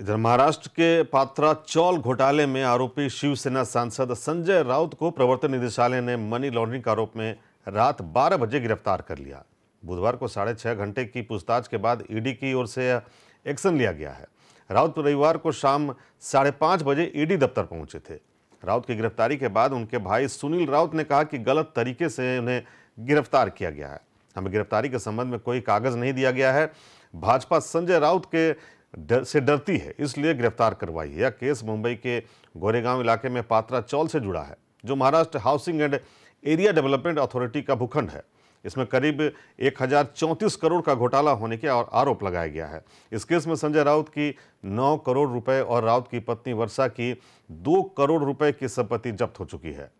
इधर महाराष्ट्र के पात्रा चौल घोटाले में आरोपी शिवसेना सांसद संजय राउत को प्रवर्तन निदेशालय ने मनी लॉन्ड्रिंग के आरोप में रात 12 बजे गिरफ्तार कर लिया बुधवार को साढ़े छः घंटे की पूछताछ के बाद ईडी की ओर से एक्शन लिया गया है राउत रविवार को शाम साढ़े पाँच बजे ईडी दफ्तर पहुंचे थे राउत की गिरफ्तारी के बाद उनके भाई सुनील राउत ने कहा कि गलत तरीके से उन्हें गिरफ्तार किया गया है हमें गिरफ्तारी के संबंध में कोई कागज नहीं दिया गया है भाजपा संजय राउत के डर से डरती है इसलिए गिरफ्तार करवाई है यह केस मुंबई के गोरेगांव इलाके में पात्रा चौल से जुड़ा है जो Maharashtra housing and area development authority का भूखंड है इसमें करीब एक करोड़ का घोटाला होने के आरोप लगाया गया है इस केस में संजय राउत की 9 करोड़ रुपए और राउत की पत्नी वर्षा की 2 करोड़ रुपए की संपत्ति जब्त हो चुकी है